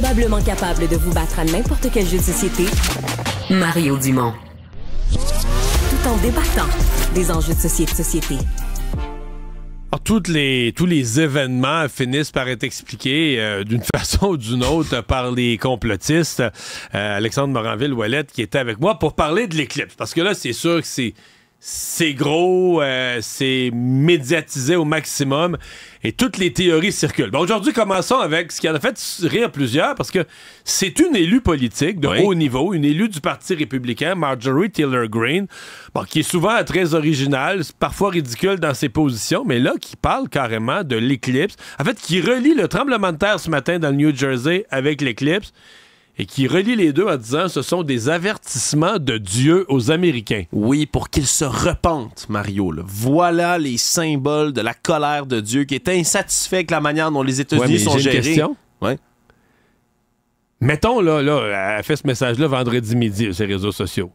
probablement capable de vous battre à n'importe quel jeu de société, Mario Dumont. Tout en débattant des enjeux de société. société. toutes les, tous les événements finissent par être expliqués euh, d'une façon ou d'une autre par les complotistes. Euh, Alexandre morinville ouellette qui était avec moi pour parler de l'éclipse. Parce que là, c'est sûr que c'est c'est gros, euh, c'est médiatisé au maximum et toutes les théories circulent. aujourd'hui, commençons avec ce qui en a fait rire plusieurs parce que c'est une élue politique de haut niveau, une élue du Parti républicain, Marjorie Taylor Greene, qui est souvent très originale, parfois ridicule dans ses positions, mais là, qui parle carrément de l'éclipse. En fait, qui relie le tremblement de terre ce matin dans le New Jersey avec l'éclipse et qui relie les deux en disant ce sont des avertissements de Dieu aux Américains. Oui, pour qu'ils se repentent, Mario. Voilà les symboles de la colère de Dieu qui est insatisfait avec la manière dont les États-Unis sont gérés. Une question. Mettons, là, là, fait ce message-là vendredi midi sur les réseaux sociaux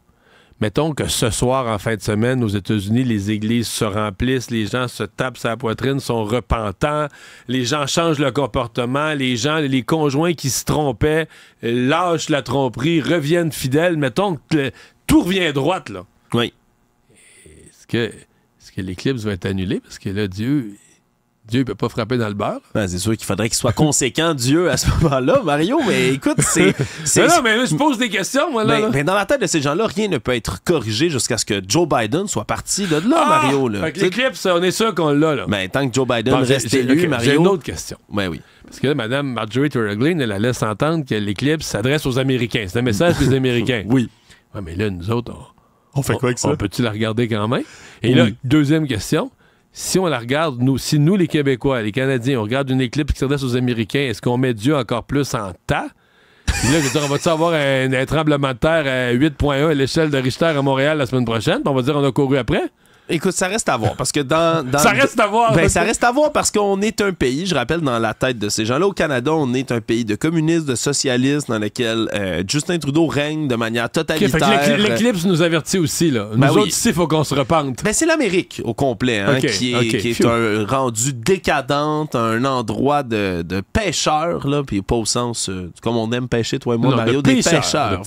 mettons que ce soir, en fin de semaine, aux États-Unis, les églises se remplissent, les gens se tapent sur la poitrine, sont repentants, les gens changent leur comportement, les gens, les conjoints qui se trompaient lâchent la tromperie, reviennent fidèles, mettons que tout revient droite, là. Oui. ce que, est -ce que l'éclipse va être annulée? Parce que là, Dieu, Dieu ne peut pas frapper dans le beurre. Ben, c'est sûr qu'il faudrait qu'il soit conséquent, Dieu, à ce moment-là, Mario. Mais écoute, c'est. mais ben non, mais là, je pose des questions, moi, là. Mais, ben, ben, dans la tête de ces gens-là, rien ne peut être corrigé jusqu'à ce que Joe Biden soit parti de là, ah! Mario. L'éclipse, on est sûr qu'on l'a, là. Mais tant que Joe Biden reste élu, Mario. J'ai une autre question. oui. Parce que là, Mme Marjorie Taylor elle, la laisse entendre que l'éclipse s'adresse aux Américains. C'est un message des Américains. Oui. Ouais, mais là, nous autres, on. fait quoi avec ça? On peut-tu la regarder quand même? Et là, deuxième question si on la regarde, nous, si nous, les Québécois, les Canadiens, on regarde une éclipse qui s'adresse aux Américains, est-ce qu'on met Dieu encore plus en tas? là, je veux on va-tu avoir un, tremblement de terre à 8.1 à l'échelle de Richter à Montréal la semaine prochaine? on va dire, on a couru après? Écoute, ça reste à voir parce que dans, ça reste à voir. Ben, ça reste à voir parce qu'on est un pays. Je rappelle dans la tête de ces gens-là au Canada, on est un pays de communistes, de socialistes, dans lequel euh, Justin Trudeau règne de manière totalitaire. L'éclipse nous avertit aussi là. Ben nous autres oui. faut qu'on se repente. Ben, c'est l'Amérique au complet hein, qui est, un rendu décadente, un endroit de, pêcheurs là, puis pas au sens euh, comme on aime pêcher toi et moi Mario, des pêcheurs,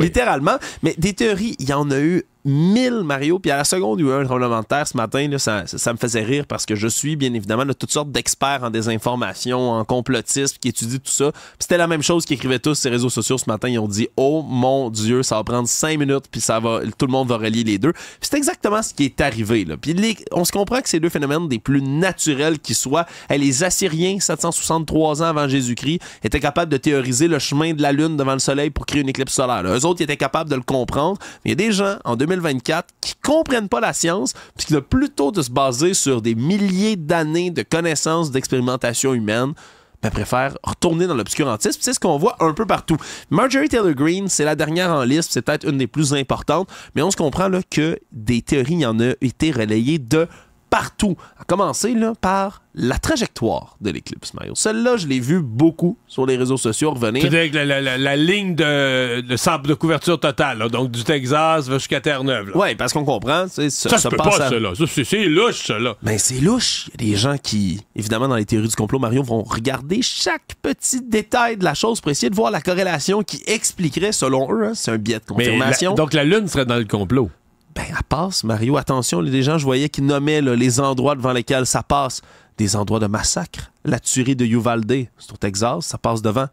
littéralement. Mais des théories, il y en a eu 1000 Mario. Puis à la seconde, il y a eu un tremblement de terre ce matin. Là, ça, ça, me faisait rire parce que je suis, bien évidemment, de toutes sortes d'experts en désinformation, en complotisme, qui étudient tout ça. c'était la même chose qui écrivaient tous ces réseaux sociaux ce matin. Ils ont dit Oh mon Dieu, ça va prendre 5 minutes, puis ça va, tout le monde va relier les deux. c'est exactement ce qui est arrivé. Là. Puis on se comprend que c'est deux phénomènes des plus naturels qui soient, les Assyriens, 763 ans avant Jésus-Christ, étaient capables de théoriser le chemin de la Lune devant le Soleil pour créer une éclipse solaire. les Eux autres, ils étaient capables de le comprendre. Mais il y a des gens, en 2000 24, qui comprennent pas la science, puis qui plutôt de se baser sur des milliers d'années de connaissances, d'expérimentation humaine, ben, préfèrent retourner dans l'obscurantisme. C'est ce qu'on voit un peu partout. Marjorie Taylor Green c'est la dernière en liste, c'est peut-être une des plus importantes, mais on se comprend que des théories, y en a été relayées de partout, à commencer là, par la trajectoire de l'éclipse, Mario. Celle-là, je l'ai vue beaucoup sur les réseaux sociaux revenir. cest avec la, la, la, ligne de, sable de couverture totale, donc du Texas jusqu'à Terre-Neuve. Oui, parce qu'on comprend. Ça, ça, se pas, cela. C'est louche, cela. Mais ben, c'est louche. Il y a des gens qui, évidemment, dans les théories du complot, Mario, vont regarder chaque petit détail de la chose pour de voir la corrélation qui expliquerait, selon eux, hein, c'est un biais de confirmation. donc la Lune serait dans le complot. Ben, elle passe, Mario. Attention, les gens, je voyais qu'ils nommaient les endroits devant lesquels ça passe. Des endroits de massacre. La tuerie de Uvalde, c'est au Texas, ça passe devant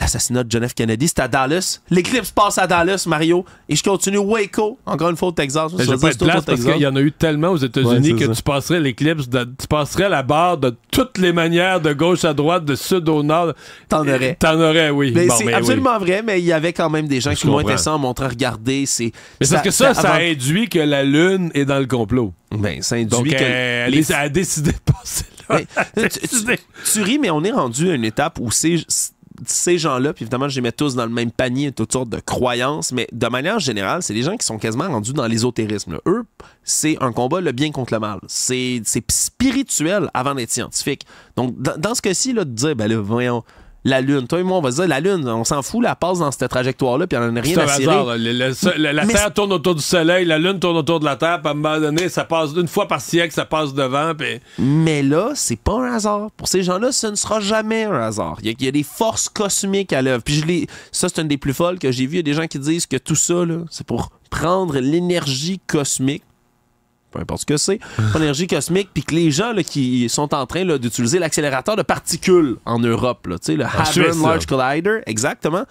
l'assassinat de John F. Kennedy, c'est à Dallas. L'éclipse passe à Dallas, Mario. Et je continue Waco. Encore une fois au Texas. Je pas parce qu'il y en a eu tellement aux États-Unis que tu passerais l'éclipse, tu passerais la barre de toutes les manières, de gauche à droite, de sud au nord. T'en aurais. T'en aurais, oui. c'est absolument vrai, mais il y avait quand même des gens qui m'ont intéressé en montrant, regarder. c'est... parce que ça, ça, induit que la Lune est dans le complot. Ben, ça induit que... a décidé de passer là. tu ris, mais on est rendu à une étape où c'est ces gens-là, puis évidemment, je les mets tous dans le même panier, toutes sortes de croyances, mais de manière générale, c'est des gens qui sont quasiment rendus dans l'ésotérisme. Eux, c'est un combat le bien contre le mal. C'est spirituel avant d'être scientifique. Donc, dans, ce cas-ci, de dire, ben là, voyons, la Lune. Toi et moi, on va dire, la Lune, on s'en fout, elle passe dans cette trajectoire-là, puis on a rien à hasard, C'est le, hasard. la Terre tourne autour du Soleil, la Lune tourne autour de la Terre, puis à un moment donné, ça passe une fois par siècle, ça passe devant. Puis... Mais là, c'est pas un hasard. Pour ces gens-là, ce ne sera jamais un hasard. Il y, a, des forces cosmiques à l'œuvre. Puis je ça, c'est une des plus folles que j'ai vu. Il y a des gens qui disent que tout ça, c'est pour prendre l'énergie cosmique peu importe ce que c'est, l'énergie cosmique, puis que les gens qui sont en train d'utiliser l'accélérateur de particules en Europe, le ah, Hadron Large Collider, exactement,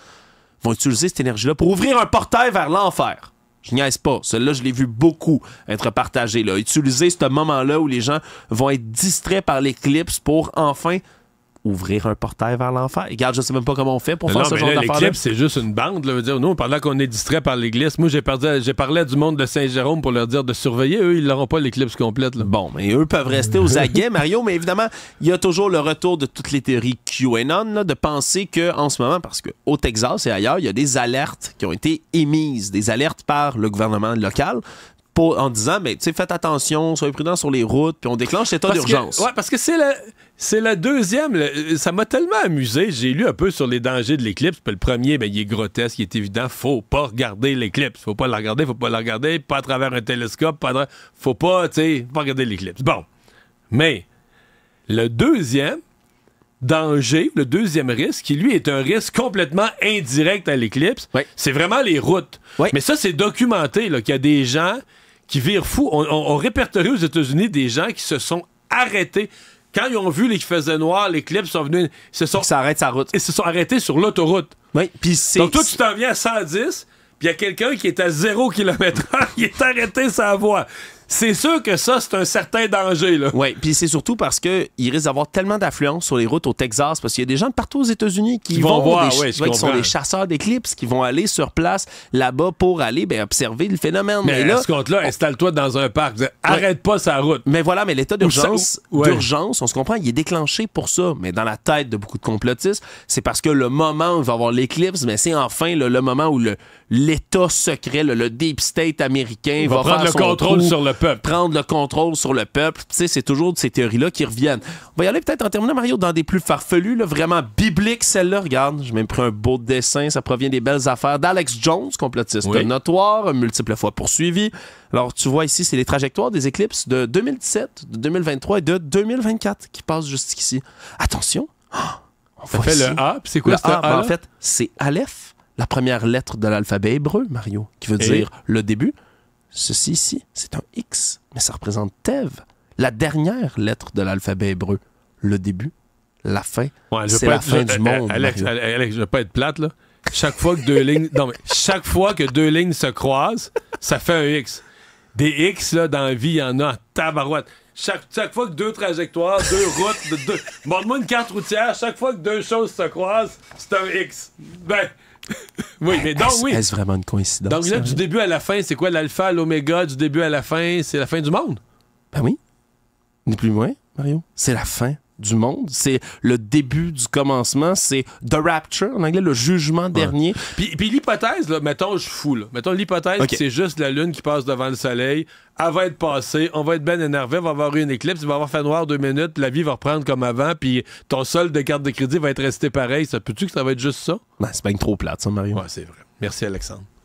vont utiliser cette énergie-là pour ouvrir un portail vers l'enfer. Je niaise pas. Celle-là, je l'ai vu beaucoup être partagé Là. Utiliser ce moment-là où les gens vont être distraits par l'éclipse pour enfin ouvrir un portail vers l'enfer. Regarde, je sais même pas comment on fait pour faire ce genre c'est juste une bande. Là, dire, nous, pendant qu'on est distrait par l'église, moi, j'ai parlé, j'ai parlé du monde de Saint-Jérôme pour leur dire de surveiller. Eux, ils n'auront pas l'éclipse complète. Bon, mais eux peuvent rester aux aguets, Mario, mais évidemment, il y a toujours le retour de toutes les théories QAnon, là, de penser que en ce moment, parce qu'au Texas et ailleurs, il y a des alertes qui ont été émises, des alertes par le gouvernement local en disant, mais tu sais faites attention, soyez prudents sur les routes, puis on déclenche l'état d'urgence. Oui, parce que c'est la, c'est deuxième. ça m'a tellement amusé. J'ai lu un peu sur les dangers de l'éclipse. le premier, ben, il est grotesque, il est évident. Faut pas regarder l'éclipse. Faut pas la regarder, faut pas la regarder. Pas à travers un télescope, pas ne Faut pas, tu sais, pas regarder l'éclipse. Bon. Mais le deuxième danger, le deuxième risque, qui lui est un risque complètement indirect à l'éclipse, c'est vraiment les routes. Mais ça, c'est documenté, qu'il y a des gens qui virent fou, On, on, répertorie aux États-Unis des gens qui se sont arrêtés quand ils ont vu les qui faisaient noir, les clips sont venus, se sont, sa route. Ils se sont arrêtés sur l'autoroute. Oui, puis c'est. Donc toi, tu t'en viens à 110, puis il y a quelqu'un qui est à 0 km/h, est arrêté sa voie c'est sûr que ça, c'est un certain danger. Là. Oui, puis c'est surtout parce qu'il risque d'avoir tellement d'affluence sur les routes au Texas, parce qu'il y a des gens de partout aux États-Unis qui, vont, voir, des, sont des chasseurs d'éclipses, qui vont aller sur place là-bas pour aller ben, observer le phénomène. Mais, là, à ce compte-là, installe-toi dans un parc. Arrête pas sa route. Mais voilà, mais l'état d'urgence, ou... d'urgence, on se comprend, il est déclenché pour ça. Mais dans la tête de beaucoup de complotistes, c'est parce que le moment où il va y avoir l'éclipse, mais ben, c'est enfin le, moment où l'état secret, le, deep state américain va, prendre le contrôle sur le Prendre le contrôle sur le peuple. Tu sais, c'est toujours de ces théories-là qui reviennent. On va y aller peut-être en terminant, Mario, dans des plus farfelus, vraiment bibliques, celle-là. Regarde, j'ai même pris un beau dessin. Ça provient des belles affaires d'Alex Jones, complotiste notoire, multiple fois poursuivi. Alors, tu vois ici, c'est les trajectoires des éclipses de 2017, de 2023 et de 2024 qui passent jusqu'ici. Attention! Oh, on fait le A, c'est quoi ben, en fait, c'est Aleph, la première lettre de l'alphabet hébreu, Mario, qui veut dire le début. Ceci ici, c'est un X, mais ça représente Thèves. la dernière lettre de l'alphabet hébreu. Le début, la fin, c'est la fin du monde. Alex, vais pas être plate, Chaque fois que deux lignes... chaque fois que deux lignes se croisent, ça fait un X. Des X, là, dans la vie, il y en a tabarouette. Chaque, chaque, fois que deux trajectoires, deux routes, de deux. Montre-moi une carte routière, chaque fois que deux choses se croisent, c'est un X. Ben, oui, mais donc, est vraiment une coïncidence? Donc du début à la fin, c'est quoi l'alpha, l'oméga? Du début à la fin, c'est la fin du monde? Ben oui. Ni plus ni moins, Mario. C'est la fin du monde. C'est le début du commencement. C'est The Rapture, en anglais, le jugement dernier. Puis, puis l'hypothèse, là, mettons, je fous, là. Mettons l'hypothèse c'est juste la lune qui passe devant le soleil. Elle va être passée, on va être bien énervé, on va avoir eu une éclipse, il va avoir fait noir deux minutes, la vie va reprendre comme avant, puis ton solde de carte de crédit va être resté pareil. Ça peut-tu que ça va être juste ça? Ben, c'est bien trop plate, ça, Mario. Ouais, c'est vrai. Merci, Alexandre.